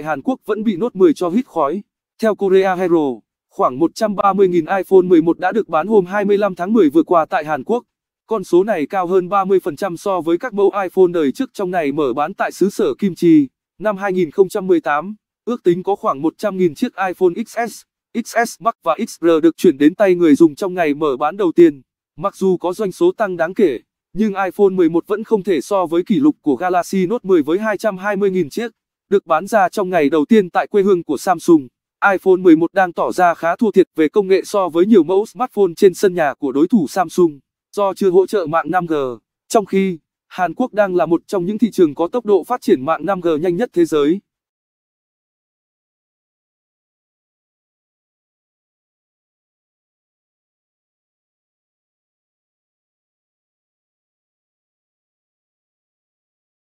tại Hàn Quốc vẫn bị nốt 10 cho hít khói. Theo Korea Hero, khoảng 130.000 iPhone 11 đã được bán hôm 25 tháng 10 vừa qua tại Hàn Quốc. Con số này cao hơn 30% so với các mẫu iPhone đời trước trong ngày mở bán tại xứ sở Kim Chi. Năm 2018, ước tính có khoảng 100.000 chiếc iPhone XS, XS Max và XR được chuyển đến tay người dùng trong ngày mở bán đầu tiên. Mặc dù có doanh số tăng đáng kể, nhưng iPhone 11 vẫn không thể so với kỷ lục của Galaxy Note 10 với 220.000 chiếc được bán ra trong ngày đầu tiên tại quê hương của Samsung. iPhone 11 đang tỏ ra khá thua thiệt về công nghệ so với nhiều mẫu smartphone trên sân nhà của đối thủ Samsung, do chưa hỗ trợ mạng 5G. Trong khi, Hàn Quốc đang là một trong những thị trường có tốc độ phát triển mạng 5G nhanh nhất thế giới.